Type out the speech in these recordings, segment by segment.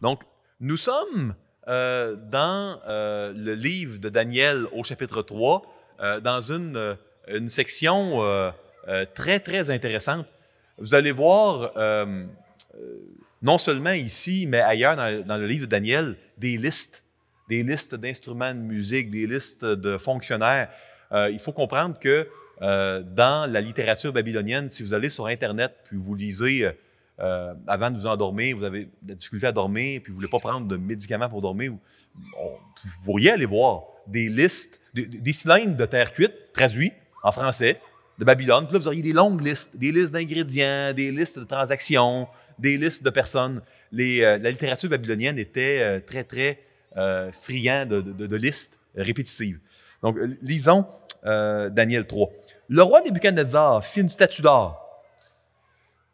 Donc, nous sommes euh, dans euh, le livre de Daniel au chapitre 3, euh, dans une, section très, très intéressante. Vous allez voir, non seulement ici, mais ailleurs dans, le livre de Daniel, des listes, des listes d'instruments de musique, des listes de fonctionnaires. il faut comprendre que dans la littérature babylonienne, si vous allez sur Internet, puis vous lisez euh, avant de vous endormir, vous avez de la difficulté à dormir, puis vous ne voulez pas prendre de médicaments pour dormir, vous pourriez aller voir des listes, des, des cylindres de terre cuite traduites en français de Babylone. Puis là, vous auriez des longues listes, des listes d'ingrédients, des listes de transactions, des listes de personnes. Les, euh, la littérature babylonienne était euh, très, très friande friand de, de, listes répétitives. Donc, lisons Daniel 3. Le roi Nebuchadnezzar fit une statue d'or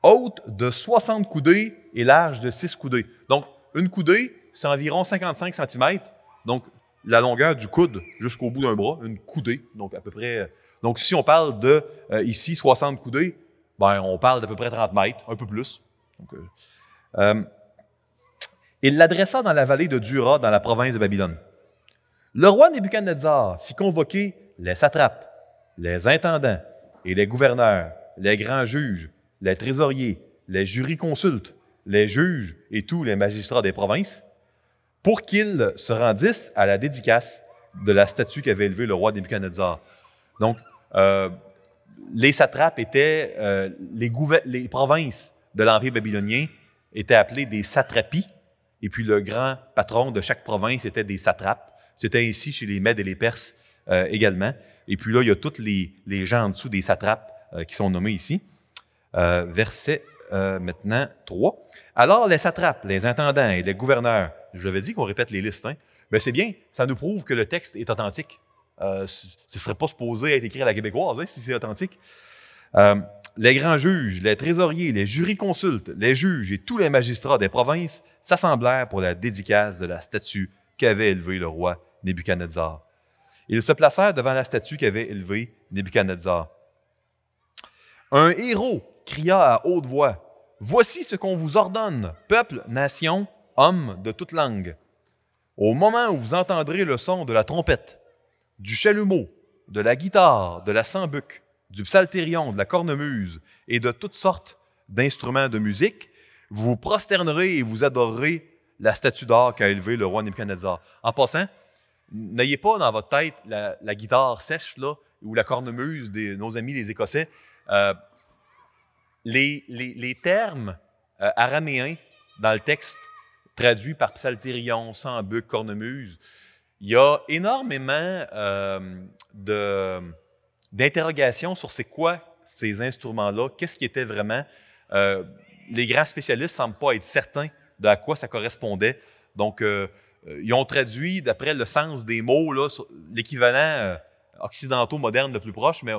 haute de 60 coudées et large de 6 coudées. Donc, une coudée, c'est environ 55 cm, donc la longueur du coude jusqu'au bout d'un bras, une coudée, donc à peu près. Euh, donc, si on parle de euh, ici 60 coudées, ben, on parle d'à peu près 30 mètres, un peu plus. Euh, il l'adressa dans la vallée de Dura, dans la province de Babylone. Le roi Nebuchadnezzar fit convoquer les satrapes, les intendants et les gouverneurs, les grands juges, les trésoriers, les jurys jurisconsultes, les juges et tous les magistrats des provinces, pour qu'ils se rendissent à la dédicace de la statue qu'avait élevée le roi Nebuchadnezzar. Donc, euh, les satrapes étaient, euh, les, provinces de l'Empire babylonien étaient appelées des satrapies, et puis le grand patron de chaque province était des satrapes. C'était ainsi chez les Mèdes et les Perses euh, également. Et puis là, il y a tous les gens en dessous des satrapes qui sont nommés ici. Euh, verset euh, maintenant 3. Alors les satrapes, les intendants et les gouverneurs, je l'avais dit qu'on répète les listes, hein, mais c'est bien, ça nous prouve que le texte est authentique. Euh, ce ne serait pas supposé être écrit à la québécoise hein, si c'est authentique. les grands juges, les trésoriers, les consultes, les juges et tous les magistrats des provinces s'assemblèrent pour la dédicace de la statue qu'avait élevée le roi Nebuchadnezzar. Ils se placèrent devant la statue qu'avait élevée Nebuchadnezzar. Un héros cria à haute voix Voici ce qu'on vous ordonne, peuple, nation, homme de toute langue. Au moment où vous entendrez le son de la trompette, du chalumeau, de la guitare, de la sambuc, du psaltérion, de la cornemuse et de toutes sortes d'instruments de musique, vous vous prosternerez et vous adorerez la statue d'or qu'a élevée le roi Nebuchadnezzar. En passant, n'ayez pas dans votre tête la, guitare sèche là, ou la cornemuse de nos amis les Écossais. Euh, les, termes euh, araméens dans le texte traduit par psaltérion, sambuc, cornemuse, il y a énormément euh, d'interrogations sur c'est quoi ces instruments-là, qu'est-ce qui était vraiment. Euh, les grands spécialistes ne semblent pas être certains de à quoi ça correspondait. Donc, ils ont traduit d'après le sens des mots, l'équivalent occidentaux moderne le plus proche, mais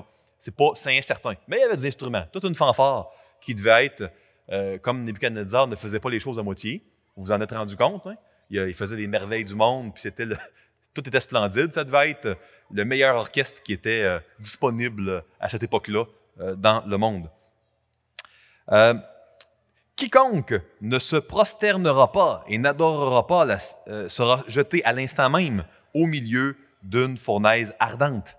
c'est pas incertain, Mais il y avait des instruments, toute une fanfare qui devait être, euh, comme Nebuchadnezzar ne faisait pas les choses à moitié. Vous vous en êtes rendu compte. Hein? Il, faisait des merveilles du monde, puis c'était tout était splendide. Ça devait être le meilleur orchestre qui était euh, disponible à cette époque-là euh, dans le monde. Quiconque ne se prosternera pas et n'adorera pas sera jeté à l'instant même au milieu d'une fournaise ardente.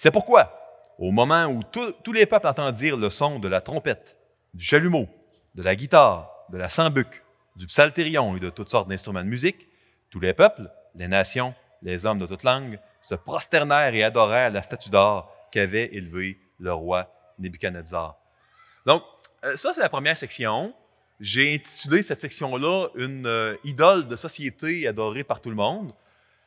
C'est pourquoi, au moment où tous les peuples entendirent le son de la trompette, du chalumeau, de la guitare, de la sambuc, du psaltérion et de toutes sortes d'instruments de musique, tous les peuples, les nations, les hommes de toutes langues se prosternèrent et adorèrent la statue d'or qu'avait élevée le roi Nebuchadnezzar. Donc, euh, ça, c'est la première section. J'ai intitulé cette section-là Une euh, idole de société adorée par tout le monde.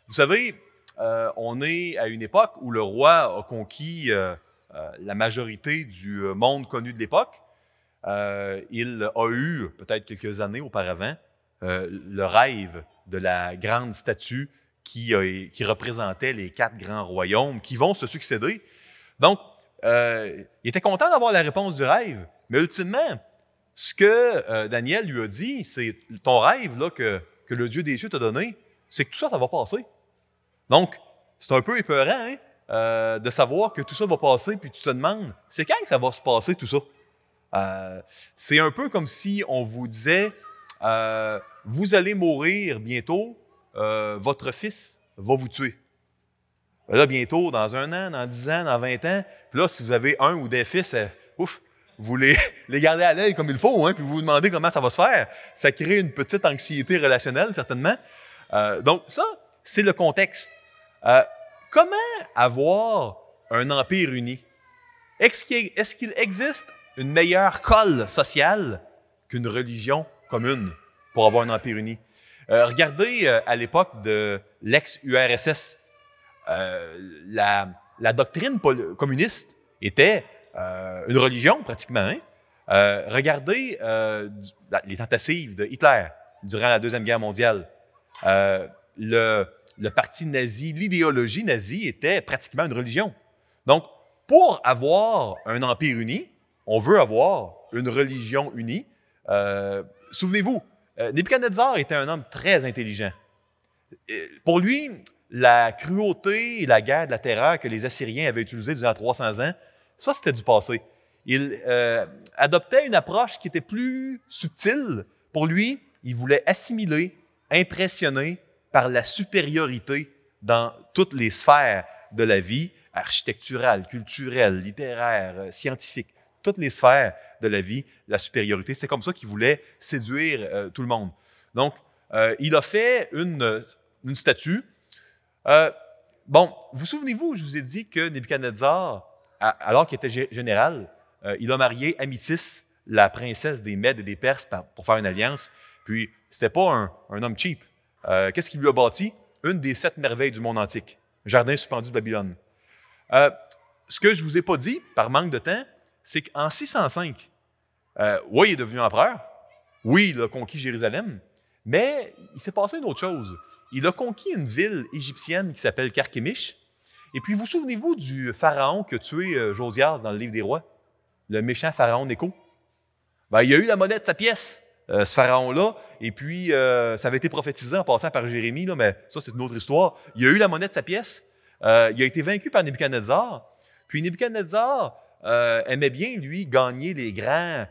Vous savez, euh, on est à une époque où le roi a conquis euh, euh, la majorité du monde connu de l'époque. il a eu, peut-être quelques années auparavant, le rêve de la grande statue qui, représentait les quatre grands royaumes qui vont se succéder. Donc, il était content d'avoir la réponse du rêve, mais ultimement, ce que Daniel lui a dit, c'est ton rêve là, que, que, le Dieu des cieux t'a donné, c'est que tout ça, ça va passer. Donc, c'est un peu épeurant hein, euh, de savoir que tout ça va passer, puis tu te demandes, c'est quand que ça va se passer tout ça? Euh, c'est un peu comme si on vous disait, euh, vous allez mourir bientôt, votre fils va vous tuer. Là, bientôt, dans un an, dans dix ans, dans vingt ans, puis là, si vous avez un ou des fils, ouf, vous les, les gardez à l'œil comme il faut, hein, puis vous vous demandez comment ça va se faire. Ça crée une petite anxiété relationnelle, certainement. donc, ça, c'est le contexte. Euh, comment avoir un empire uni? Est-ce qu'il, existe une meilleure colle sociale qu'une religion commune pour avoir un empire uni? Euh, regardez euh, à l'époque de l'ex-URSS, la, doctrine communiste était une religion pratiquement. Hein? regardez les tentatives de Hitler durant la Deuxième Guerre mondiale. le, le parti nazi, l'idéologie nazie était pratiquement une religion. Donc, pour avoir un empire uni, on veut avoir une religion unie. Euh, souvenez-vous, euh, Nebuchadnezzar était un homme très intelligent. pour lui, la cruauté et la guerre la terreur que les Assyriens avaient utilisée durant 300 ans, ça, c'était du passé. Il euh, adoptait une approche qui était plus subtile. Pour lui, il voulait assimiler, impressionner par la supériorité dans toutes les sphères de la vie, architecturale, culturelle, littéraire, euh, scientifique, toutes les sphères de la vie, la supériorité. C'est comme ça qu'il voulait séduire euh, tout le monde. Donc, euh, il a fait une, statue. bon, vous souvenez-vous, je vous ai dit que Nebuchadnezzar, alors qu'il était général, il a marié Amitis, la princesse des Mèdes et des Perses, pour faire une alliance. Puis, c'était pas un homme cheap. Euh, qu'est-ce qu'il lui a bâti? Une des sept merveilles du monde antique, Jardin suspendu de Babylone. Euh, ce que je ne vous ai pas dit, par manque de temps, c'est qu'en 605, euh, oui, il est devenu empereur, oui, il a conquis Jérusalem, mais il s'est passé une autre chose. Il a conquis une ville égyptienne qui s'appelle Carchemish. Et puis, vous souvenez-vous du pharaon que tué euh, Josias dans le livre des rois, le méchant pharaon Nécho? Ben, il a eu la monnaie de sa pièce. Euh, ce pharaon-là. Et puis, euh, ça avait été prophétisé en passant par Jérémie, là, mais ça, c'est une autre histoire. Il a eu la monnaie de sa pièce. Euh, il a été vaincu par Nebuchadnezzar. Puis Nebuchadnezzar aimait bien, lui, gagner les grands,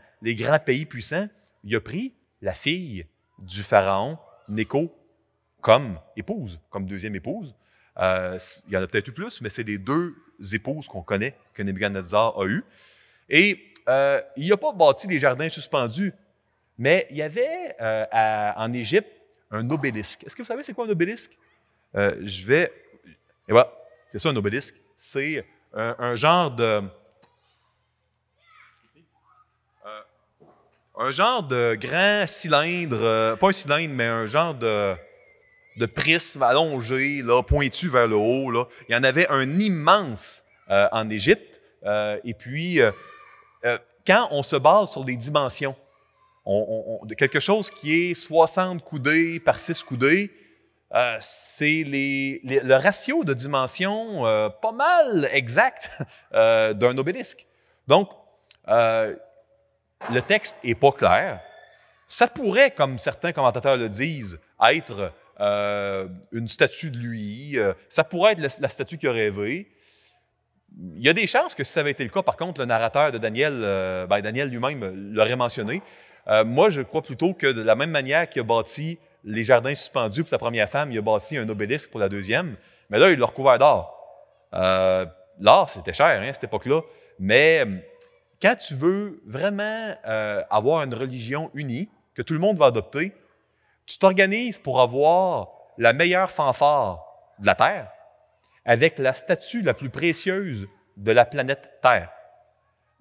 pays puissants. Il a pris la fille du pharaon, Neko, comme épouse, comme deuxième épouse. il y en a peut-être eu plus, mais c'est les deux épouses qu'on connaît que Nebuchadnezzar a eues. Et il n'a pas bâti des jardins suspendus mais il y avait euh, en Égypte un obélisque. Est-ce que vous savez c'est quoi un obélisque? Euh, je vais. voilà, c'est ça un obélisque. C'est un, genre de. Euh, un genre de grand cylindre, pas un cylindre, mais un genre de, de prisme allongé, là, pointu vers le haut. Là. Il y en avait un immense en Égypte. et puis, quand on se base sur les dimensions, on, quelque chose qui est 60 coudées par 6 coudées, euh, c'est le ratio de dimension euh, pas mal exact euh, d'un obélisque. Donc, le texte n'est pas clair. Ça pourrait, comme certains commentateurs le disent, être une statue de lui. ça pourrait être la, statue qu'il a rêvée. Il y a des chances que si ça avait été le cas, par contre, le narrateur de Daniel, ben, Daniel lui-même l'aurait mentionné. Euh, moi, je crois plutôt que de la même manière qu'il a bâti les jardins suspendus pour la première femme, il a bâti un obélisque pour la deuxième, mais là, il l'a recouvert d'or. Euh, l'or, c'était cher hein, à cette époque-là, mais hum, quand tu veux vraiment euh, avoir une religion unie, que tout le monde va adopter, tu t'organises pour avoir la meilleure fanfare de la Terre avec la statue la plus précieuse de la planète Terre.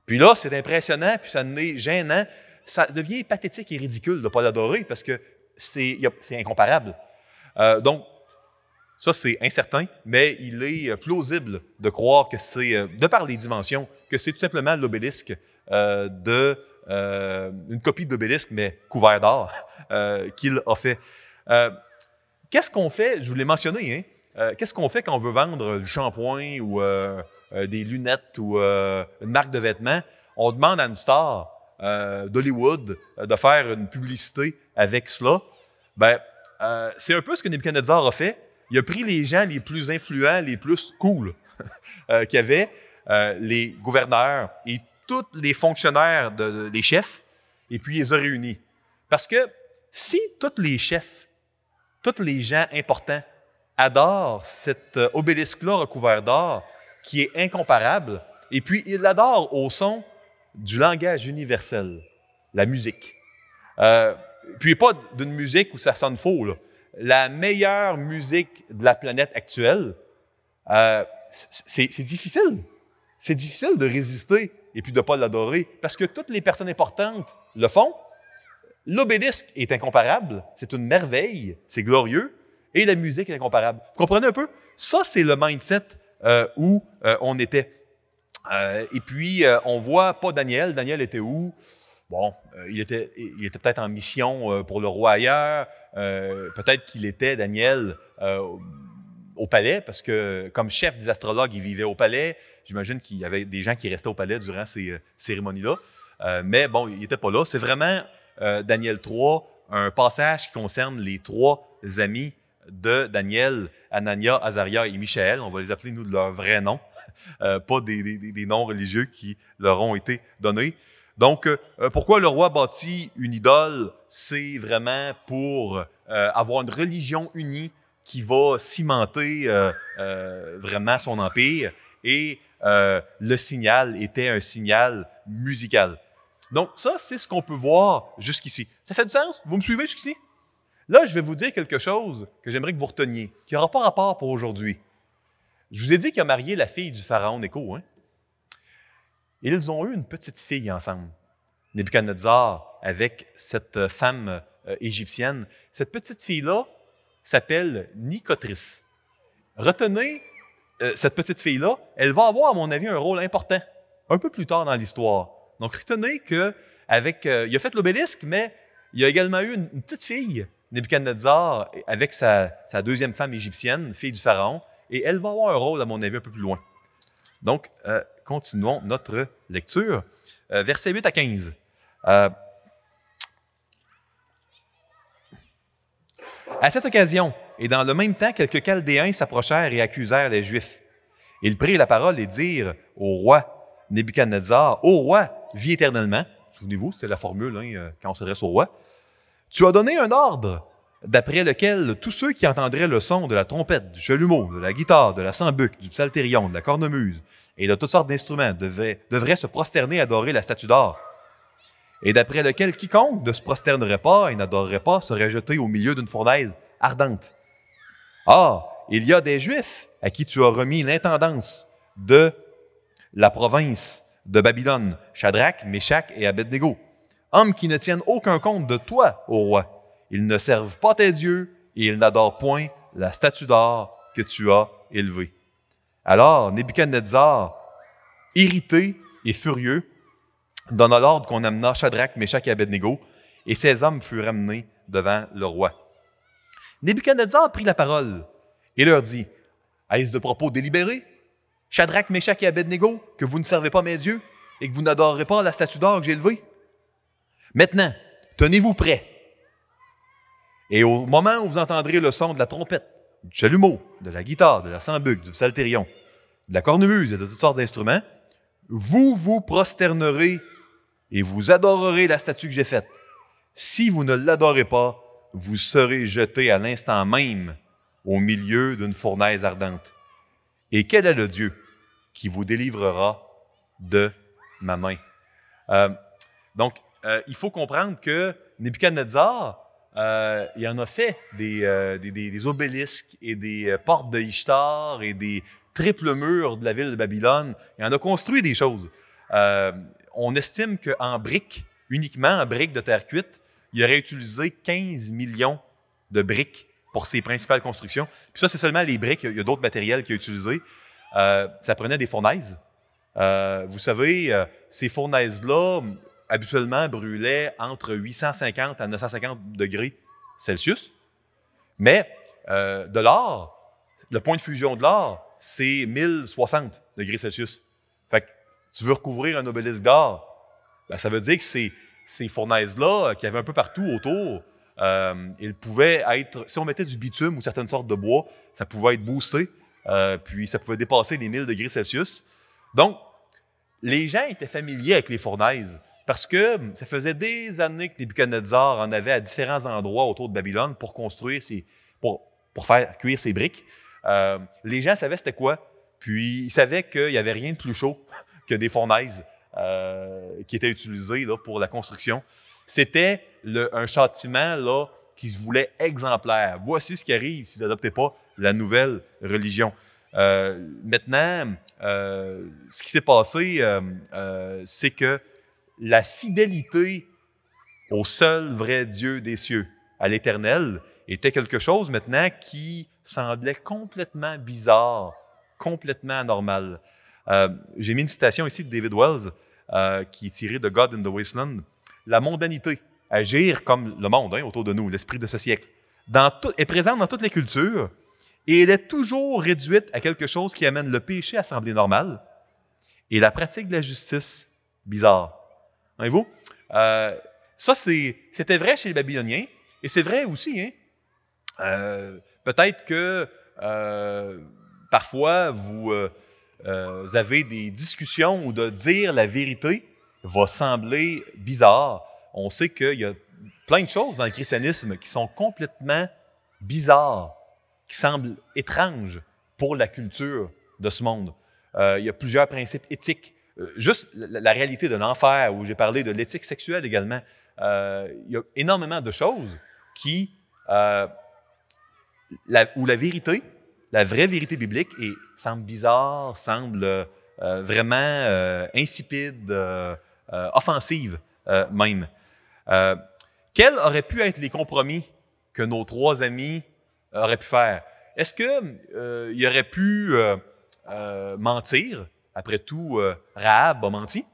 Puis là, c'est impressionnant, puis ça n'est gênant ça devient pathétique et ridicule de ne pas l'adorer parce que c'est incomparable. Euh, donc, ça, c'est incertain, mais il est euh, plausible de croire que c'est, euh, de par les dimensions, que c'est tout simplement l'obélisque de une copie d'obélisque, mais couvert d'or, qu'il a fait. qu'est-ce qu'on fait, je vous l'ai mentionné, hein, qu'est-ce qu'on fait quand on veut vendre du shampoing ou des lunettes ou une marque de vêtements? On demande à une star euh, d'Hollywood euh, de faire une publicité avec cela, ben, euh, c'est un peu ce que Nebuchadnezzar a fait. Il a pris les gens les plus influents, les plus cool qu'il y avait, les gouverneurs et tous les fonctionnaires, des les chefs, et puis il les a réunis. Parce que si tous les chefs, tous les gens importants adorent cet obélisque-là recouvert d'or, qui est incomparable, et puis ils l'adorent au son du langage universel, la musique. Euh, puis pas d'une musique où ça sonne faux. La meilleure musique de la planète actuelle, euh, c'est difficile. C'est difficile de résister et puis de ne pas l'adorer parce que toutes les personnes importantes le font. L'obélisque est incomparable, c'est une merveille, c'est glorieux, et la musique est incomparable. Vous comprenez un peu? Ça, c'est le mindset euh, où on était. Euh, et puis, on euh, on voit pas Daniel. Daniel était où? Bon, euh, il était, il était peut-être en mission pour le roi ailleurs. peut-être qu'il était, Daniel, au palais, parce que comme chef des astrologues, il vivait au palais. J'imagine qu'il y avait des gens qui restaient au palais durant ces cérémonies-là. mais bon, il n'était pas là. C'est vraiment Daniel 3, un passage qui concerne les trois amis de Daniel, Anania, Azaria et Michael. On va les appeler, nous, de leur vrai nom. Euh, pas des, noms religieux qui leur ont été donnés. Donc, euh, euh, pourquoi le roi bâtit une idole C'est vraiment pour avoir une religion unie qui va cimenter vraiment son empire. Et le signal était un signal musical. Donc, ça, c'est ce qu'on peut voir jusqu'ici. Ça fait du sens Vous me suivez jusqu'ici Là, je vais vous dire quelque chose que j'aimerais que vous reteniez, qui n'aura pas rapport pour aujourd'hui. Je vous ai dit qu'il a marié la fille du pharaon Néco. Hein? Ils ont eu une petite fille ensemble. Nebuchadnezzar avec cette euh, femme euh, égyptienne. Cette petite fille-là s'appelle Nicotris. Retenez, euh, cette petite fille-là, elle va avoir, à mon avis, un rôle important un peu plus tard dans l'histoire. Donc retenez que il a fait l'obélisque, mais il y a également eu une, petite fille, Nebuchadnezzar, avec sa, deuxième femme égyptienne, fille du pharaon, et elle va avoir un rôle, à mon avis, un peu plus loin. Donc, euh, continuons notre lecture. Euh, versets 8 à 15. Euh, à cette occasion, et dans le même temps, quelques Chaldéens s'approchèrent et accusèrent les Juifs. Ils prirent la parole et dirent au roi Nebuchadnezzar, Ô roi, vie éternellement. Souvenez-vous, c'est la formule hein, quand on s'adresse au roi. Tu as donné un ordre d'après lequel tous ceux qui entendraient le son de la trompette, du chalumeau, de la guitare, de la sambuc, du psaltérion, de la cornemuse et de toutes sortes d'instruments devraient, se prosterner et adorer la statue d'or, et d'après lequel quiconque ne se prosternerait pas et n'adorerait pas serait jeté au milieu d'une fournaise ardente. Or, il y a des Juifs à qui tu as remis l'intendance de la province de Babylone, Shadrach, Meshach et Abednego, hommes qui ne tiennent aucun compte de toi, ô roi ils ne servent pas tes dieux et ils n'adorent point la statue d'or que tu as élevée. Alors Nebuchadnezzar, irrité et furieux, donna l'ordre qu'on amena Shadrach, Meshach et Abednego, et ces hommes furent amenés devant le roi. Nebuchadnezzar prit la parole et leur dit Est-ce de propos délibéré, Shadrach, Meshach et Abednego, que vous ne servez pas mes yeux et que vous n'adorerez pas la statue d'or que j'ai élevée Maintenant, tenez-vous prêts et au moment où vous entendrez le son de la trompette, du chalumeau, de la guitare, de la sambuc, du psalterion, de la cornemuse et de toutes sortes d'instruments, vous vous prosternerez et vous adorerez la statue que j'ai faite. Si vous ne l'adorez pas, vous serez jeté à l'instant même au milieu d'une fournaise ardente. Et quel est le Dieu qui vous délivrera de ma main? Euh, donc, euh, il faut comprendre que Nebuchadnezzar, euh, il en a fait euh, des, des, obélisques et des euh, portes de Ishtar et des triples murs de la ville de Babylone. Il en a construit des choses. Euh, on estime qu'en briques, uniquement en briques de terre cuite, il aurait utilisé 15 millions de briques pour ses principales constructions. Puis ça, c'est seulement les briques. Il y a, d'autres matériels qu'il a utilisés. ça prenait des fournaises. vous savez, ces fournaises-là, habituellement brûlait entre 850 à 950 degrés Celsius. Mais euh, de l'or, le point de fusion de l'or, c'est 1060 degrés Celsius. Fait que tu veux recouvrir un obélisque d'or, ben, ça veut dire que ces, ces fournaises-là, euh, qu'il y avait un peu partout autour, ils euh, pouvaient être, si on mettait du bitume ou certaines sortes de bois, ça pouvait être boosté, puis ça pouvait dépasser les 1000 degrés Celsius. Donc, les gens étaient familiers avec les fournaises. Parce que hum, ça faisait des années que les Nebuchadnezzar en avaient à différents endroits autour de Babylone pour construire ces... pour, faire cuire ces briques. Euh, les gens savaient c'était quoi. Puis ils savaient qu'il n'y avait rien de plus chaud que des fournaises euh, qui étaient utilisées là, pour la construction. C'était un châtiment là, qui se voulait exemplaire. Voici ce qui arrive si vous n'adoptez pas la nouvelle religion. Euh, maintenant, ce qui s'est passé, c'est que la fidélité au seul vrai Dieu des cieux, à l'Éternel, était quelque chose maintenant qui semblait complètement bizarre, complètement anormal. Euh, j'ai mis une citation ici de David Wells, euh, qui est tirée de God in the Wasteland. La mondanité, agir comme le monde hein, autour de nous, l'esprit de ce siècle, est présente dans toutes les cultures et elle est toujours réduite à quelque chose qui amène le péché à sembler normal et la pratique de la justice bizarre. Hein, et vous euh, ça, c'était vrai chez les Babyloniens, et c'est vrai aussi. Hein. Euh, peut-être que euh, parfois, vous, vous, avez des discussions où de dire la vérité va sembler bizarre. On sait qu'il y a plein de choses dans le christianisme qui sont complètement bizarres, qui semblent étranges pour la culture de ce monde. il y a plusieurs principes éthiques euh, juste la, réalité de l'enfer, où j'ai parlé de l'éthique sexuelle également. Euh, il y a énormément de choses qui, euh, où la vérité, la vraie vérité biblique, semble bizarre, semble vraiment insipide, offensive même. quels auraient pu être les compromis que nos trois amis auraient pu faire? Est-ce qu'ils auraient pu mentir? Après tout, euh, Rahab a menti.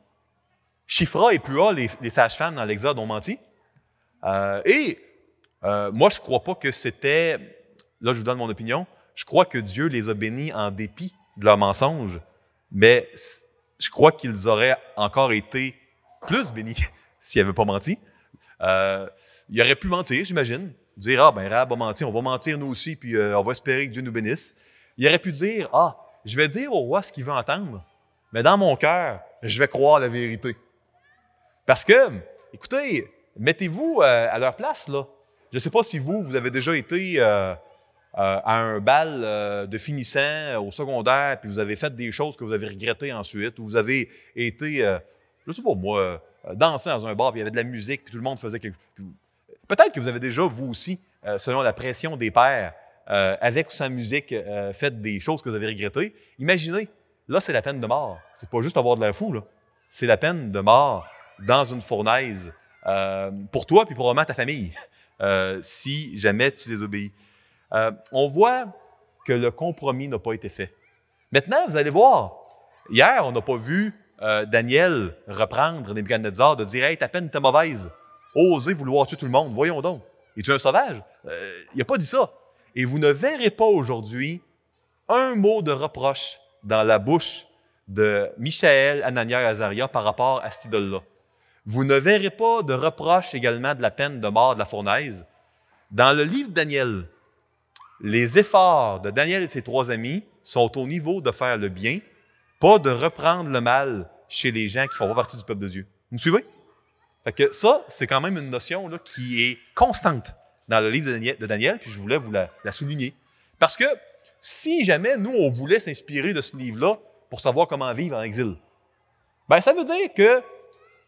Chifra et Pua, les, les sages-femmes dans l'Exode, ont menti. Euh, et euh, moi, je ne crois pas que c'était, là je vous donne mon opinion, je crois que Dieu les a bénis en dépit de leur mensonge, mais je crois qu'ils auraient encore été plus bénis s'ils n'avaient pas menti. Euh, ils auraient pu mentir, j'imagine, dire, ah ben Rahab a menti, on va mentir nous aussi, puis on va espérer que Dieu nous bénisse. y aurait pu dire, ah, je vais dire au roi ce qu'il veut entendre, mais dans mon cœur, je vais croire la vérité. Parce que, écoutez, mettez-vous euh, à leur place, là. Je ne sais pas si vous, vous avez déjà été euh, euh, à un bal de finissant au secondaire, puis vous avez fait des choses que vous avez regrettées ensuite, ou vous avez été, je ne sais pas moi, danser dans un bar, puis il y avait de la musique, puis tout le monde faisait quelque chose. Peut-être que vous avez déjà, vous aussi, selon la pression des pères, euh, avec ou sans musique, euh, faites des choses que vous avez regrettées. Imaginez, là, c'est la peine de mort. C'est pas juste avoir de la fou, là. C'est la peine de mort dans une fournaise euh, pour toi puis probablement ta famille, si jamais tu désobéis. on voit que le compromis n'a pas été fait. Maintenant, vous allez voir, hier, on n'a pas vu Daniel reprendre Nebuchadnezzar de dire Hey, ta peine était mauvaise. Osez vouloir tuer tout le monde. Voyons donc. Es-tu un sauvage? il n'a pas dit ça et vous ne verrez pas aujourd'hui un mot de reproche dans la bouche de Michaël, Anania et Azaria par rapport à cette idole-là. Vous ne verrez pas de reproche également de la peine de mort de la fournaise. Dans le livre de Daniel, les efforts de Daniel et ses trois amis sont au niveau de faire le bien, pas de reprendre le mal chez les gens qui font pas partie du peuple de Dieu. Vous me suivez? Fait que ça, c'est quand même une notion qui est constante dans le livre de Daniel, puis je voulais vous la, souligner. Parce que si jamais nous, on voulait s'inspirer de ce livre-là pour savoir comment vivre en exil, ben ça veut dire que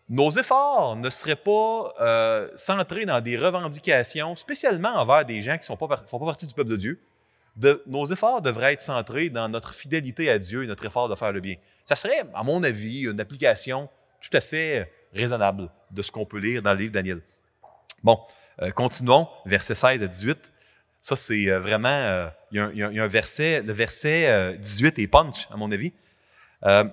nos efforts ne seraient pas euh, centrés dans des revendications, spécialement envers des gens qui ne pas, font pas partie du peuple de Dieu. De, nos efforts devraient être centrés dans notre fidélité à Dieu et notre effort de faire le bien. Ça serait, à mon avis, une application tout à fait raisonnable de ce qu'on peut lire dans le livre de Daniel. Bon, euh, continuons, versets 16 à 18. Ça, c'est vraiment. il, y a un, verset, le verset 18 euh, est punch, à mon avis. 16 euh,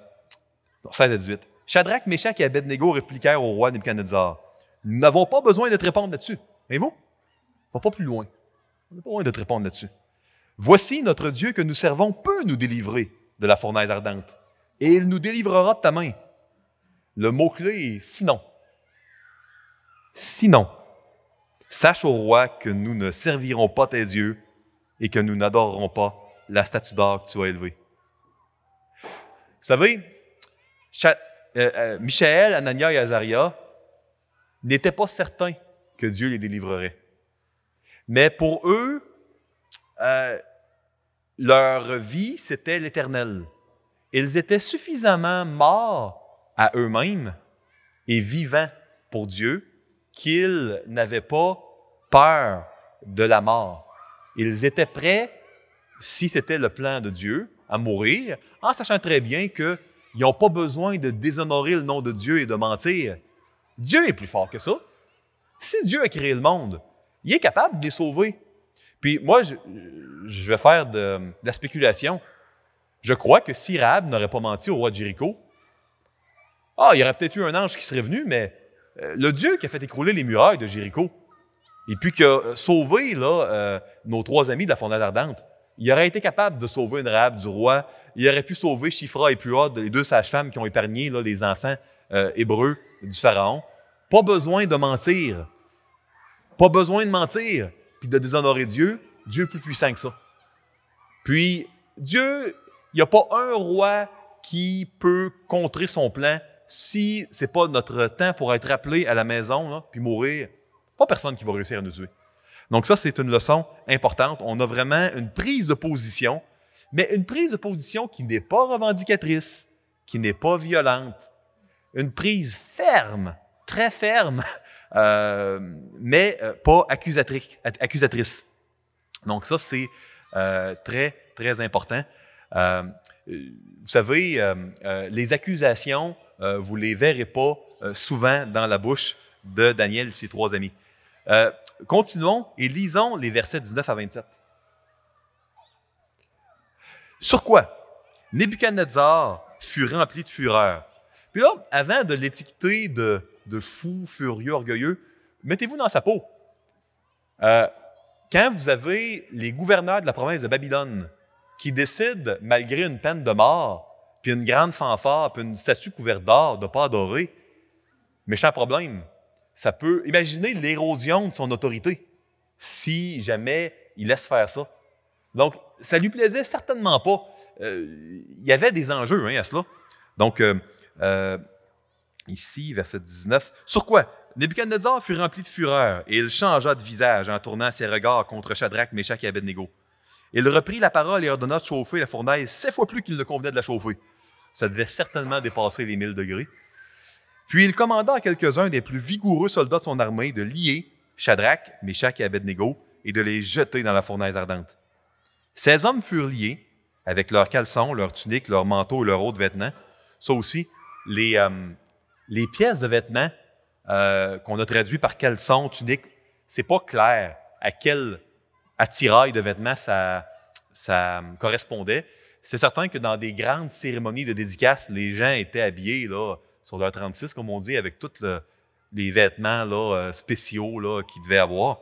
à 18. Shadrach, Meshach et Abednego répliquèrent au roi Nebuchadnezzar Nous n'avons pas besoin de te répondre là-dessus. Et vous On va pas plus loin. On n'a pas besoin de te répondre là-dessus. Voici notre Dieu que nous servons peut nous délivrer de la fournaise ardente, et il nous délivrera de ta main. Le mot-clé est sinon. Sinon. Sache au roi que nous ne servirons pas tes yeux et que nous n'adorerons pas la statue d'or que tu as élevée. Vous savez, euh, euh, Michaël, Anania et Azaria n'étaient pas certains que Dieu les délivrerait. Mais pour eux, euh, leur vie, c'était l'éternel. Ils étaient suffisamment morts à eux-mêmes et vivants pour Dieu qu'ils n'avaient pas peur de la mort. Ils étaient prêts, si c'était le plan de Dieu, à mourir, en sachant très bien qu'ils n'ont pas besoin de déshonorer le nom de Dieu et de mentir. Dieu est plus fort que ça. Si Dieu a créé le monde, il est capable de les sauver. Puis moi, je, vais faire de, la spéculation. Je crois que si n'aurait pas menti au roi de Jéricho, ah, il y aurait peut-être eu un ange qui serait venu, mais euh, le Dieu qui a fait écrouler les murailles de Jéricho, et puis qui a euh, sauvé là, euh, nos trois amis de la fontaine Ardente, il aurait été capable de sauver une rabe du roi, il aurait pu sauver Chifra et Puad, les deux sages-femmes qui ont épargné les enfants hébreux du Pharaon. Pas besoin de mentir. Pas besoin de mentir, puis de déshonorer Dieu. Dieu est plus puissant que ça. Puis, Dieu, il n'y a pas un roi qui peut contrer son plan si c'est pas notre temps pour être appelé à la maison, puis mourir, pas personne qui va réussir à nous tuer. Donc ça, c'est une leçon importante. On a vraiment une prise de position, mais une prise de position qui n'est pas revendicatrice, qui n'est pas violente, une prise ferme, très ferme, euh, mais euh, pas accusatrice. Donc ça, c'est euh, très, très important. vous savez, les accusations, euh, vous ne les verrez pas euh, souvent dans la bouche de Daniel et ses trois amis. Euh, continuons et lisons les versets 19 à 27. Sur quoi Nebuchadnezzar fut rempli de fureur. Puis là, avant de l'étiqueter de, de, fou, furieux, orgueilleux, mettez-vous dans sa peau. quand vous avez les gouverneurs de la province de Babylone qui décident, malgré une peine de mort, puis une grande fanfare, puis une statue couverte d'or, de pas mais Méchant problème. Ça peut. Imaginez l'érosion de son autorité si jamais il laisse faire ça. Donc, ça lui plaisait certainement pas. Euh, il y avait des enjeux hein, à cela. Donc, euh, euh, ici, verset 19. Sur quoi Nebuchadnezzar fut rempli de fureur et il changea de visage en tournant ses regards contre Shadrach, Meshach et Abednego. Il reprit la parole et ordonna de chauffer la fournaise sept fois plus qu'il ne convenait de la chauffer. Ça devait certainement dépasser les 1000 degrés. Puis il commanda à quelques-uns des plus vigoureux soldats de son armée de lier Shadrach, Meshach et Abednego et de les jeter dans la fournaise ardente. Ces hommes furent liés avec leurs caleçons, leurs tuniques, leurs manteaux et leurs autres vêtements. Ça aussi, euh, les, pièces de vêtements euh, qu'on a traduit par caleçon, tuniques, c'est pas clair à quel attirail de vêtements ça correspondait c'est certain que dans des grandes cérémonies de dédicace, les gens étaient habillés là, sur leur 36, comme on dit, avec tous les vêtements euh, spéciaux là, qu'ils devaient avoir.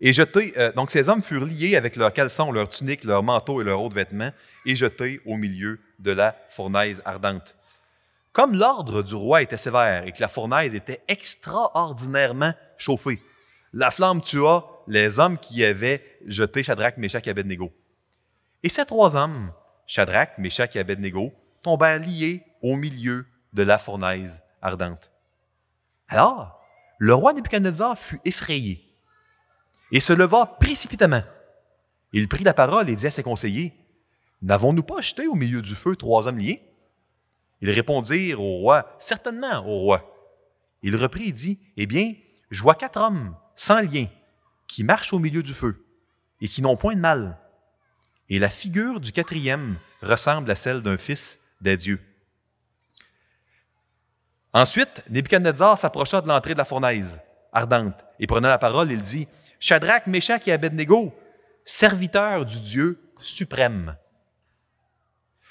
Et euh, donc ces hommes furent liés avec leurs caleçons, leurs tuniques, leurs manteaux et leurs autres vêtements, et jetés au milieu de la fournaise ardente. Comme l'ordre du roi était sévère et que la fournaise était extraordinairement chauffée, la flamme tua les hommes qui avaient jeté Shadrach, Meshach et Abednego. Et ces trois hommes, Shadrach, Meshach et Abednego, tombèrent liés au milieu de la fournaise ardente. Alors, le roi Nebuchadnezzar fut effrayé et se leva précipitamment. Il prit la parole et dit à ses conseillers N'avons-nous pas jeté au milieu du feu trois hommes liés Ils répondirent au roi Certainement, au roi. Il reprit et dit Eh bien, je vois quatre hommes sans liens qui marchent au milieu du feu et qui n'ont point de mal et la figure du quatrième ressemble à celle d'un fils des dieux. Ensuite, Nebuchadnezzar s'approcha de l'entrée de la fournaise ardente et prenant la parole, il dit Shadrach, Meshach et Abednego, serviteurs du Dieu suprême,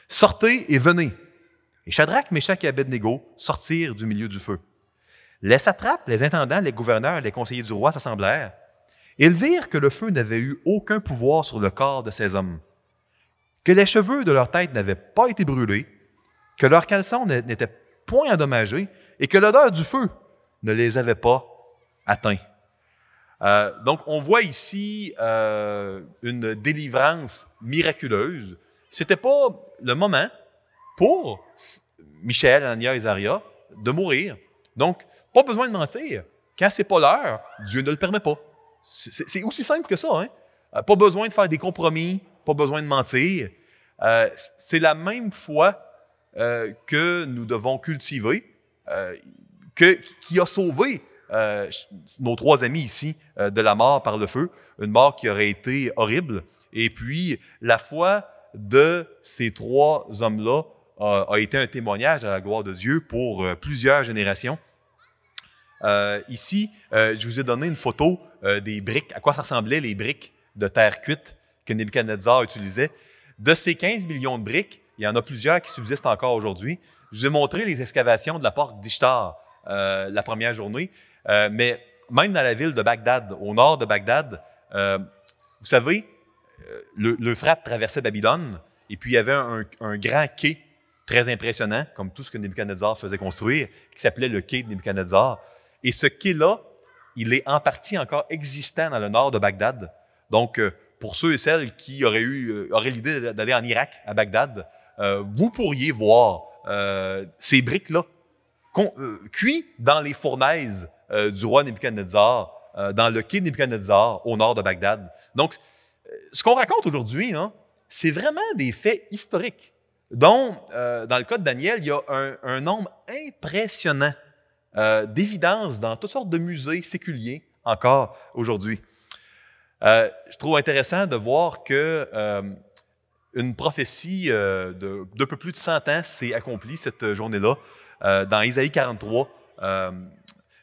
sortez et venez. Et Shadrach, Meshach et Abednego sortirent du milieu du feu. Les satrapes, les intendants, les gouverneurs, les conseillers du roi s'assemblèrent. Ils virent que le feu n'avait eu aucun pouvoir sur le corps de ces hommes, que les cheveux de leur tête n'avaient pas été brûlés, que leur caleçon n'était point endommagés et que l'odeur du feu ne les avait pas atteints. Euh, donc, on voit ici euh, une délivrance miraculeuse. Ce n'était pas le moment pour Michel, Anania et Zaria de mourir. Donc, pas besoin de mentir. Quand n'est pas l'heure, Dieu ne le permet pas. C'est aussi simple que ça. Hein. Euh, pas besoin de faire des compromis, pas besoin de mentir. Euh, c'est la même foi euh, que nous devons cultiver, euh, que, qui a sauvé nos trois amis ici de la mort par le feu, une mort qui aurait été horrible. Et puis, la foi de ces trois hommes-là a, a, été un témoignage à la gloire de Dieu pour plusieurs générations. ici, je vous ai donné une photo des briques, à quoi ça ressemblait les briques de terre cuite que Nebuchadnezzar utilisait. De ces 15 millions de briques, il y en a plusieurs qui subsistent encore aujourd'hui. Je vous ai montré les excavations de la porte d'Ishtar euh, la première journée, euh, mais même dans la ville de Bagdad, au nord de Bagdad, euh, vous savez, le, traversait Babylone, et puis il y avait un, un, grand quai très impressionnant, comme tout ce que Nebuchadnezzar faisait construire, qui s'appelait le quai de Nebuchadnezzar. Et ce quai-là, il est en partie encore existant dans le nord de Bagdad. Donc, pour ceux et celles qui auraient eu euh, auraient l'idée d'aller en Irak, à Bagdad, euh, vous pourriez voir euh, ces briques-là cuits dans les fournaises du roi Nebuchadnezzar, dans le quai de Nebuchadnezzar, au nord de Bagdad. Donc, ce qu'on raconte aujourd'hui, hein, c'est vraiment des faits historiques, dont, dans le cas de Daniel, il y a un nombre impressionnant d'évidences dans toutes sortes de musées séculiers encore aujourd'hui. Euh, je trouve intéressant de voir que euh, une prophétie euh, de, d'un peu plus de 100 ans s'est accomplie cette journée-là dans Isaïe 43.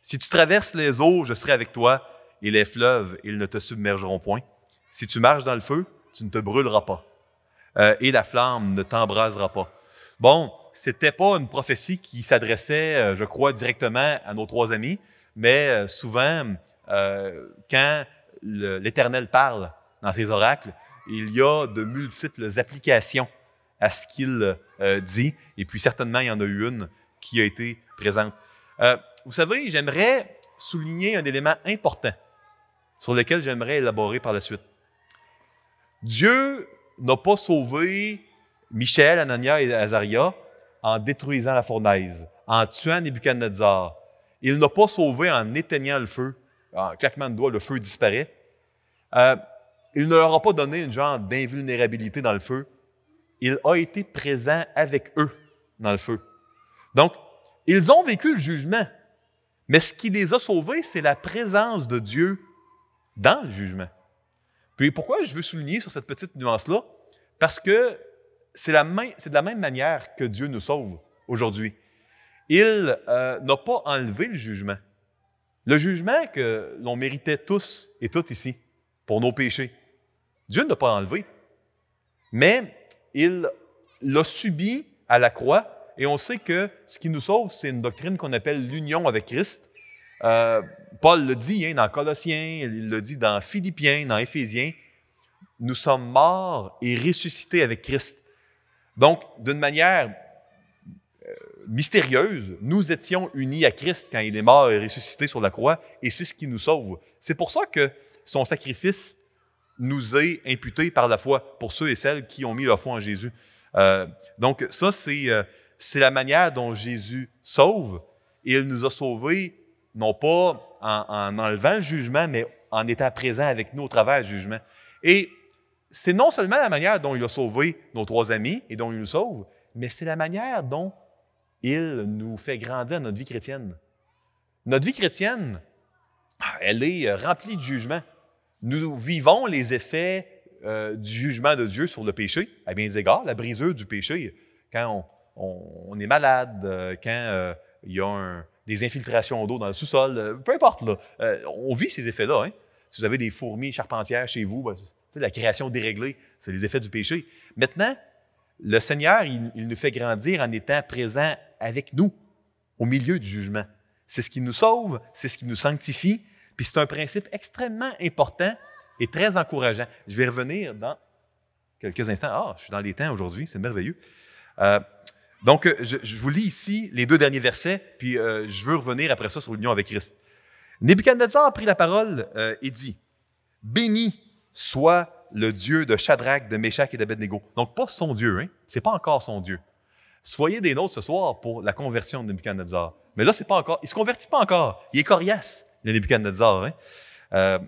si tu traverses les eaux, je serai avec toi, et les fleuves, ils ne te submergeront point. Si tu marches dans le feu, tu ne te brûleras pas, et la flamme ne t'embrasera pas. Bon, c'était pas une prophétie qui s'adressait, je crois, directement à nos trois amis, mais souvent, quand l'Éternel parle dans ses oracles, il y a de multiples applications à ce qu'il euh, dit, et puis certainement il y en a eu une qui a été présente. Euh, vous savez, j'aimerais souligner un élément important sur lequel j'aimerais élaborer par la suite. Dieu n'a pas sauvé Michel, Anania et Azaria en détruisant la fournaise, en tuant Nebuchadnezzar. Il n'a pas sauvé en éteignant le feu. Un ah, claquement de doigts, le feu disparaît. Euh, il ne leur a pas donné une genre d'invulnérabilité dans le feu. Il a été présent avec eux dans le feu. Donc, ils ont vécu le jugement, mais ce qui les a sauvés, c'est la présence de Dieu dans le jugement. Puis pourquoi je veux souligner sur cette petite nuance-là? Parce que c'est de la même manière que Dieu nous sauve aujourd'hui. Il euh, n'a pas enlevé le jugement. Le jugement que l'on méritait tous et toutes ici pour nos péchés, Dieu ne l'a pas enlevé, mais il l'a subi à la croix et on sait que ce qui nous sauve, c'est une doctrine qu'on appelle l'union avec Christ. Euh, Paul le dit hein, dans Colossiens, il le dit dans Philippiens, dans Éphésiens, nous sommes morts et ressuscités avec Christ. Donc, d'une manière mystérieuse, nous étions unis à Christ quand il est mort et ressuscité sur la croix, et c'est ce qui nous sauve. C'est pour ça que son sacrifice nous est imputé par la foi pour ceux et celles qui ont mis leur foi en Jésus. Euh, donc ça, euh, c'est la manière dont Jésus sauve, et il nous a sauvés, non pas en, en enlevant le jugement, mais en étant présent avec nous au travers du jugement. Et c'est non seulement la manière dont il a sauvé nos trois amis et dont il nous sauve, mais c'est la manière dont il nous fait grandir notre vie chrétienne. Notre vie chrétienne, ah, elle est euh, remplie de jugement. Nous vivons les effets euh, du jugement de Dieu sur le péché, à bien des égards, la brisure du péché. Quand on, est malade, euh, quand il y a des infiltrations d'eau dans le sous-sol, peu importe, on vit ces effets-là. Hein. Si vous avez des fourmis charpentières chez vous, c'est ben, la création déréglée, c'est les effets du péché. Maintenant, le Seigneur, il, nous fait grandir en étant présent avec nous au milieu du jugement. C'est ce qui nous sauve, c'est ce qui nous sanctifie, puis c'est un principe extrêmement important et très encourageant. Je vais revenir dans quelques instants. Ah, je suis dans les temps aujourd'hui, c'est merveilleux. Euh, donc, je, vous lis ici les deux derniers versets, puis euh, je veux revenir après ça sur l'union avec Christ. Nebuchadnezzar a pris la parole euh, et dit Béni soit le Dieu de Shadrach, de Meshach et d'Abednego. Donc, pas son Dieu, hein? ce pas encore son Dieu. Soyez des nôtres ce soir pour la conversion de Nebuchadnezzar. Mais là, c'est pas encore. Il ne se convertit pas encore. Il est coriace, le Nebuchadnezzar. Hein. Euh,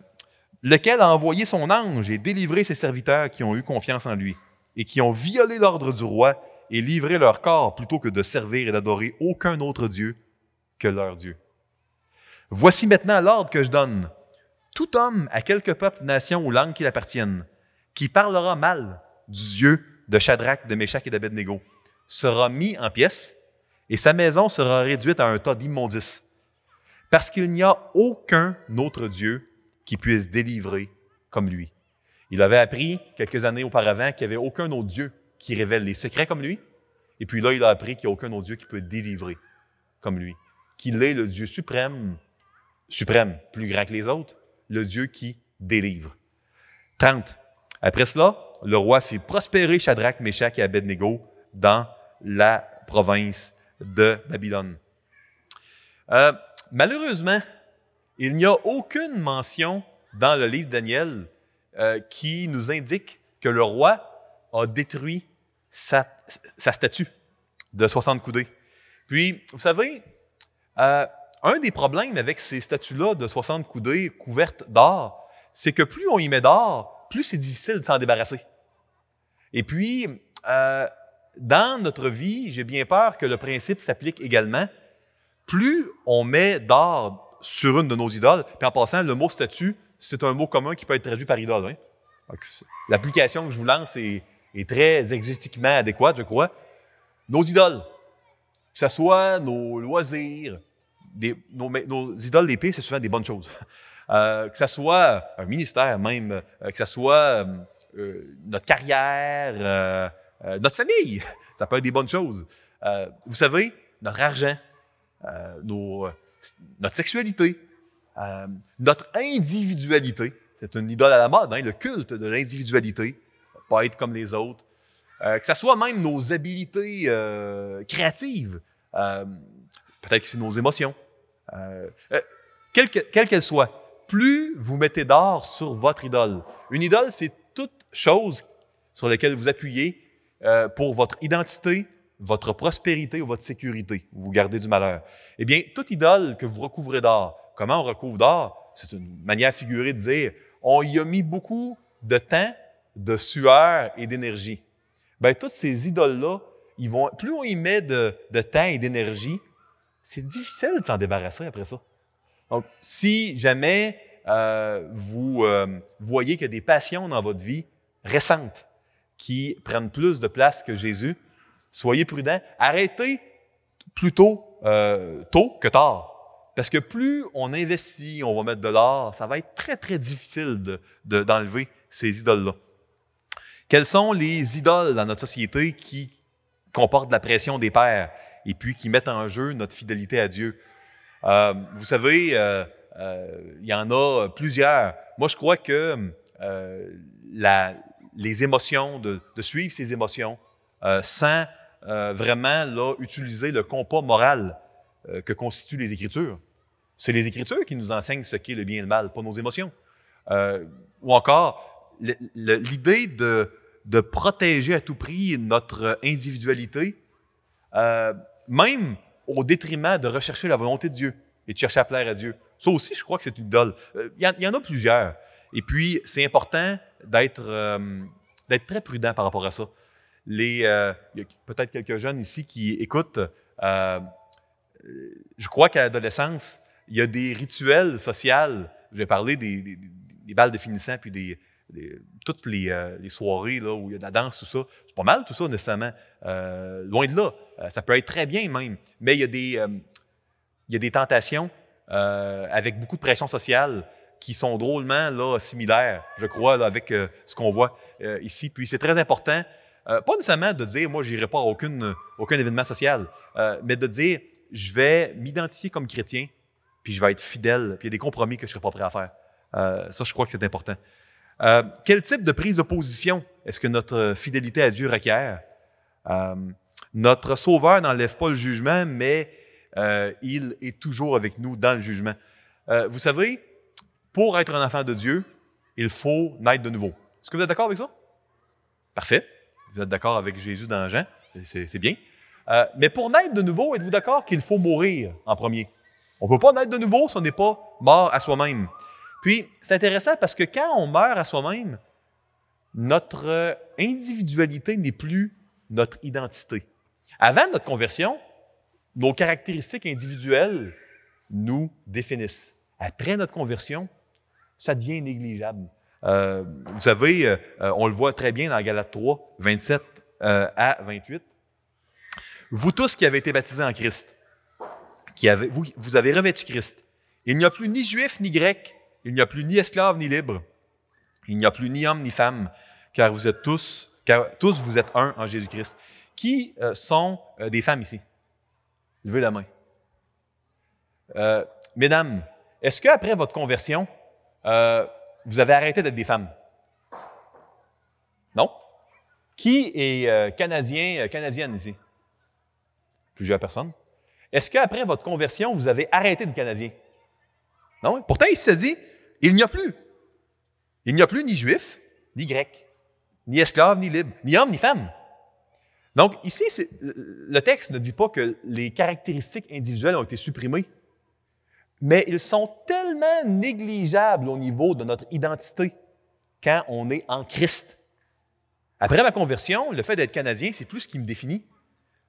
lequel a envoyé son ange et délivré ses serviteurs qui ont eu confiance en lui et qui ont violé l'ordre du roi et livré leur corps plutôt que de servir et d'adorer aucun autre Dieu que leur Dieu. Voici maintenant l'ordre que je donne tout homme, à quelque peuple, nation ou langue qu'il appartienne, qui parlera mal du Dieu de Shadrach, de Meshach et d'Abednego, sera mis en pièces et sa maison sera réduite à un tas d'immondices, parce qu'il n'y a aucun autre Dieu qui puisse délivrer comme lui. Il avait appris quelques années auparavant qu'il n'y avait aucun autre Dieu qui révèle les secrets comme lui, et puis là, il a appris qu'il n'y a aucun autre Dieu qui peut délivrer comme lui, qu'il est le Dieu suprême, suprême, plus grand que les autres, le Dieu qui délivre. 30. Après cela, le roi fit prospérer Shadrach, Meshach et Abednego dans la province de Babylone. Euh, malheureusement, il n'y a aucune mention dans le livre Daniel euh, qui nous indique que le roi a détruit sa, statue de 60 coudées. Puis, vous savez, euh, un des problèmes avec ces statues-là de 60 coudées couvertes d'or, c'est que plus on y met d'or, plus c'est difficile de s'en débarrasser. Et puis, euh, dans notre vie, j'ai bien peur que le principe s'applique également. Plus on met d'or sur une de nos idoles, puis en passant, le mot statut, c'est un mot commun qui peut être traduit par idole. Hein. L'application que je vous lance est, très exotiquement adéquate, je crois. Nos idoles, que ce soit nos loisirs, nos, idoles d'épée, c'est souvent des bonnes choses. Euh, que ce soit euh, un ministère même, euh, que ce soit notre carrière, notre famille, ça peut être des bonnes choses. vous savez, notre argent, nos, notre sexualité, notre individualité, c'est une idole à la mode, hein, le culte de l'individualité, pas être comme les autres. que ce soit même nos habiletés créatives, Peut-être que c'est nos émotions. Euh, euh, quelle qu'elle soit, plus vous mettez d'or sur votre idole. Une idole, c'est toute chose sur laquelle vous appuyez euh, pour votre identité, votre prospérité ou votre sécurité. vous gardez du malheur. Eh bien, toute idole que vous recouvrez d'or, comment on recouvre d'or? C'est une manière figurée de dire, on y a mis beaucoup de temps, de sueur et d'énergie. Bien, toutes ces idoles-là, ils vont, plus on y met de, de temps et d'énergie, c'est difficile de s'en débarrasser après ça. Donc, si jamais euh, vous euh, voyez qu'il y a des passions dans votre vie récentes qui prennent plus de place que Jésus, soyez prudent. Arrêtez plutôt euh, tôt que tard. Parce que plus on investit, on va mettre de l'or, ça va être très, très difficile d'enlever ces idoles-là. Quelles sont les idoles dans notre société qui comportent la pression des pères? et puis qui mettent en jeu notre fidélité à Dieu. Euh, vous savez, euh, euh, il y en a plusieurs. Moi, je crois que les émotions, de, suivre ses émotions, sans vraiment là, utiliser le compas moral que constituent les Écritures. C'est les Écritures qui nous enseignent ce qu'est le bien et le mal, pas nos émotions. ou encore, l'idée de de protéger à tout prix notre individualité, même au détriment de rechercher la volonté de Dieu et de chercher à plaire à Dieu. Ça aussi, je crois que c'est une idole. Euh, il y, en a plusieurs. Et puis, c'est important d'être euh, d'être très prudent par rapport à ça. Les, euh, il y a peut-être quelques jeunes ici qui écoutent. je crois qu'à l'adolescence, il y a des rituels sociaux. Je vais parler des, des balles de finissant puis des, toutes euh, les, soirées là, où il y a de la danse, tout ça. C'est pas mal tout ça nécessairement. Euh, loin de là. Euh, ça peut être très bien même. Mais il y a des, tentations avec beaucoup de pression sociale qui sont drôlement là, similaires, je crois, avec ce qu'on voit ici. Puis c'est très important, pas nécessairement de dire moi je n'irai pas à aucun événement social, mais de dire je vais m'identifier comme chrétien, puis je vais être fidèle, puis il y a des compromis que je ne serai pas prêt à faire. ça, je crois que c'est important. Euh, quel type de prise de position est-ce que notre fidélité à Dieu requiert? Euh, notre Sauveur n'enlève pas le jugement, mais euh, il est toujours avec nous dans le jugement. vous savez, pour être un enfant de Dieu, il faut naître de nouveau. Est-ce que vous êtes d'accord avec ça? Parfait. Vous êtes d'accord avec Jésus dans Jean? C'est bien. mais pour naître de nouveau, êtes-vous d'accord qu'il faut mourir en premier? On ne peut pas naître de nouveau si on n'est pas mort à soi-même. Puis, c'est intéressant parce que quand on meurt à soi-même, notre individualité n'est plus notre identité. Avant notre conversion, nos caractéristiques individuelles nous définissent. Après notre conversion, ça devient négligeable. Euh, vous savez, euh, on le voit très bien dans Galates 3, 27 euh, à 28. Vous tous qui avez été baptisés en Christ, qui avez, vous, vous avez revêtu Christ, il n'y a plus ni juif ni grec, il n'y a plus ni esclaves ni libre, il n'y a plus ni homme ni femme, car vous êtes tous, car tous vous êtes un en Jésus-Christ. Qui euh, sont euh, des femmes ici? Levez la main. Euh, mesdames, est-ce qu'après votre conversion, vous avez arrêté d'être des femmes? Non? Qui est canadien, canadienne ici? Plusieurs personnes. Est-ce qu'après votre conversion, vous avez arrêté de canadien? Pourtant, il se dit, il n'y a plus. Il n'y a plus ni juif, ni grec, ni esclave, ni libre, ni homme, ni femme. Donc, ici, le texte ne dit pas que les caractéristiques individuelles ont été supprimées, mais ils sont tellement négligeables au niveau de notre identité quand on est en Christ. Après ma conversion, le fait d'être Canadien, c'est plus ce qui me définit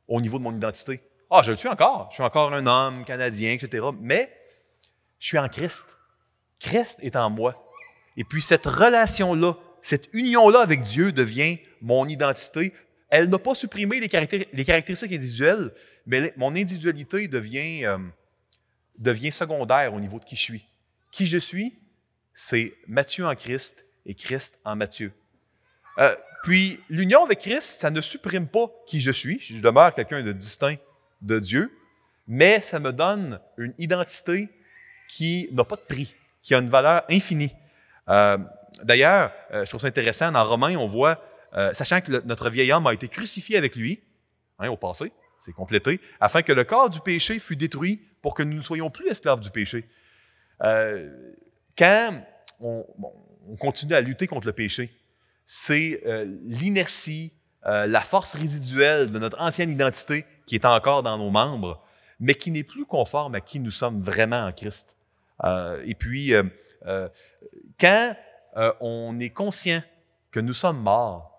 au niveau de mon identité. Ah, je le suis encore. Je suis encore un homme canadien, etc. Mais je suis en Christ. Christ est en moi. Et puis cette relation-là, cette union-là avec Dieu devient mon identité. Elle n'a pas supprimé les, caractéristiques individuelles, mais mon individualité euh, devient, secondaire au niveau de qui je suis. Qui je suis, c'est Matthieu en Christ et Christ en Matthieu. Euh, puis l'union avec Christ, ça ne supprime pas qui je suis. Je demeure quelqu'un de distinct de Dieu, mais ça me donne une identité qui n'a pas de prix, qui a une valeur infinie. Euh, d'ailleurs, euh, je trouve ça intéressant, dans Romain, on voit, euh, sachant que notre vieil homme a été crucifié avec lui, hein, au passé, c'est complété, afin que le corps du péché fût détruit pour que nous ne soyons plus esclaves du péché. quand on, continue à lutter contre le péché, c'est l'inertie, la force résiduelle de notre ancienne identité qui est encore dans nos membres, mais qui n'est plus conforme à qui nous sommes vraiment en Christ. Euh, et puis, euh, euh, quand on est conscient que nous sommes morts,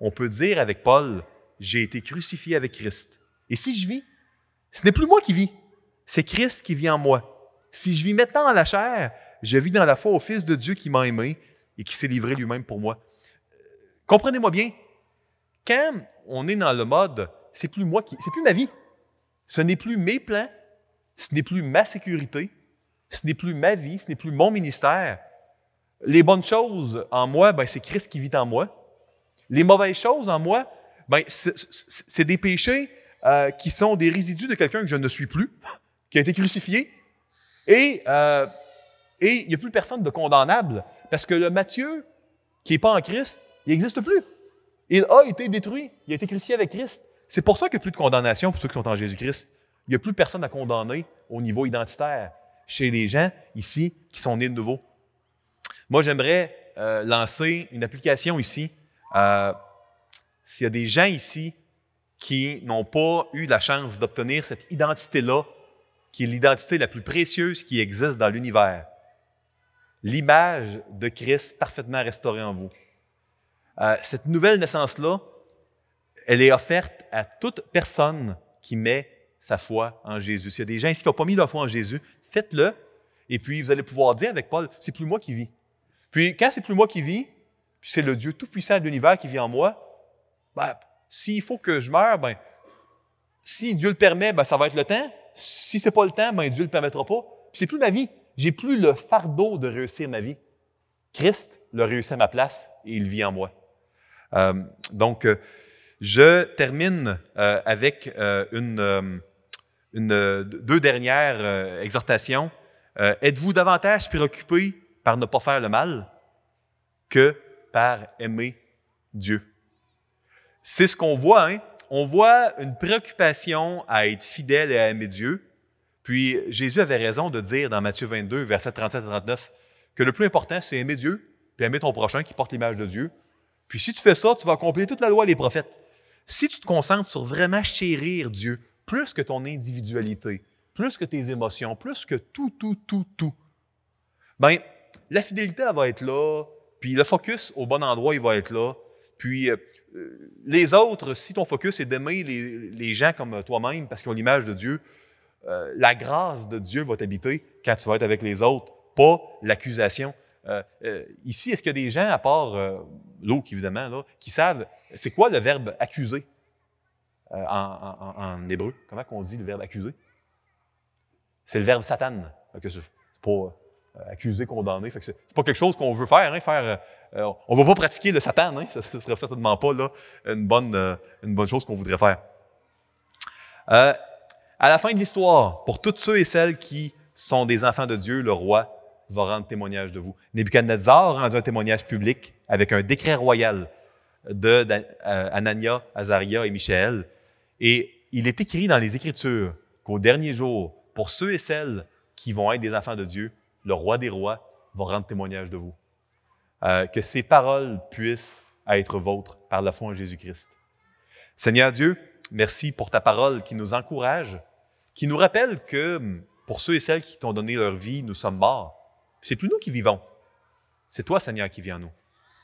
on peut dire avec Paul, j'ai été crucifié avec Christ. Et si je vis, ce n'est plus moi qui vis, c'est Christ qui vit en moi. Si je vis maintenant dans la chair, je vis dans la foi au Fils de Dieu qui m'a aimé et qui s'est livré lui-même pour moi. Comprenez-moi bien, quand on est dans le mode, c'est plus moi qui, c'est plus ma vie, ce n'est plus mes plans, ce n'est plus ma sécurité, ce n'est plus ma vie, ce n'est plus mon ministère. Les bonnes choses en moi, ben, c'est Christ qui vit en moi. Les mauvaises choses en moi, ben, c'est des péchés euh, qui sont des résidus de quelqu'un que je ne suis plus, qui a été crucifié. Et, euh, et il n'y a plus personne de condamnable, parce que le Matthieu, qui n'est pas en Christ, il n'existe plus. Il a été détruit, il a été crucifié avec Christ. C'est pour ça qu'il n'y a plus de condamnation pour ceux qui sont en Jésus-Christ. Il n'y a plus personne à condamner au niveau identitaire chez les gens ici qui sont nés de nouveau. Moi, j'aimerais euh, lancer une application ici. Euh, s'il y a des gens ici qui n'ont pas eu la chance d'obtenir cette identité-là, qui est l'identité la plus précieuse qui existe dans l'univers, l'image de Christ parfaitement restaurée en vous. Euh, cette nouvelle naissance-là, elle est offerte à toute personne qui met sa foi en Jésus. S'il y a des gens ici qui n'ont pas mis leur foi en Jésus, Faites-le. Et puis, vous allez pouvoir dire avec Paul, c'est plus moi qui vis. Puis, quand c'est plus moi qui vis, puis c'est le Dieu Tout-Puissant de l'univers qui vit en moi, ben, s'il faut que je meure, ben, si Dieu le permet, ben, ça va être le temps. Si c'est pas le temps, ben, Dieu le permettra pas. Puis, c'est plus ma vie. J'ai plus le fardeau de réussir ma vie. Christ l'a réussi à ma place et il vit en moi. Euh, donc, euh, je termine euh, avec une euh, deux dernières euh, exhortations. Euh, êtes-vous davantage préoccupé par ne pas faire le mal que par aimer Dieu? C'est ce qu'on voit. Hein? On voit une préoccupation à être fidèle et à aimer Dieu. Puis Jésus avait raison de dire dans Matthieu 22, versets 37 à 39, que le plus important, c'est aimer Dieu, puis aimer ton prochain qui porte l'image de Dieu. Puis si tu fais ça, tu vas accomplir toute la loi et les prophètes. Si tu te concentres sur vraiment chérir Dieu, plus que ton individualité, plus que tes émotions, plus que tout, tout, tout, tout, bien, la fidélité, elle va être là, puis le focus au bon endroit, il va être là. Puis euh, les autres, si ton focus est d'aimer les, gens comme toi-même parce qu'ils ont l'image de Dieu, euh, la grâce de Dieu va t'habiter quand tu vas être avec les autres, pas l'accusation. Euh, ici, est-ce qu'il y a des gens, à part euh, l'autre, évidemment, là, qui savent c'est quoi le verbe accuser? Euh, en, hébreu. Comment qu'on dit le verbe accuser? C'est le verbe satan. c'est pas accusé, euh, accuser, condamner. c'est, pas quelque chose qu'on veut faire. On hein, faire euh, on va pas pratiquer le satan. Hein, ce, ne serait certainement pas une, bonne, chose qu'on voudrait faire. à la fin de l'histoire, pour tous ceux et celles qui sont des enfants de Dieu, le roi va rendre témoignage de vous. Nebuchadnezzar rend un témoignage public avec un décret royal de Anania, Azaria et Michel et il est écrit dans les Écritures qu'au dernier jour, pour ceux et celles qui vont être des enfants de Dieu, le roi des rois va rendre témoignage de vous. Euh, que ces paroles puissent être vôtres par la foi en Jésus-Christ. Seigneur Dieu, merci pour ta parole qui nous encourage, qui nous rappelle que hum, pour ceux et celles qui t'ont donné leur vie, nous sommes morts. C'est plus nous qui vivons. C'est toi, Seigneur, qui viens en nous.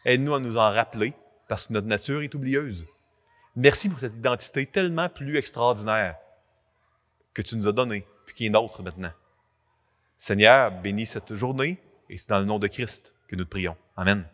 Aide-nous à nous en rappeler parce que notre nature est oublieuse. Merci pour cette identité tellement plus extraordinaire que tu nous as donnée, puis qui est nôtre maintenant. Seigneur, bénis cette journée, et c'est dans le nom de Christ que nous te prions. Amen.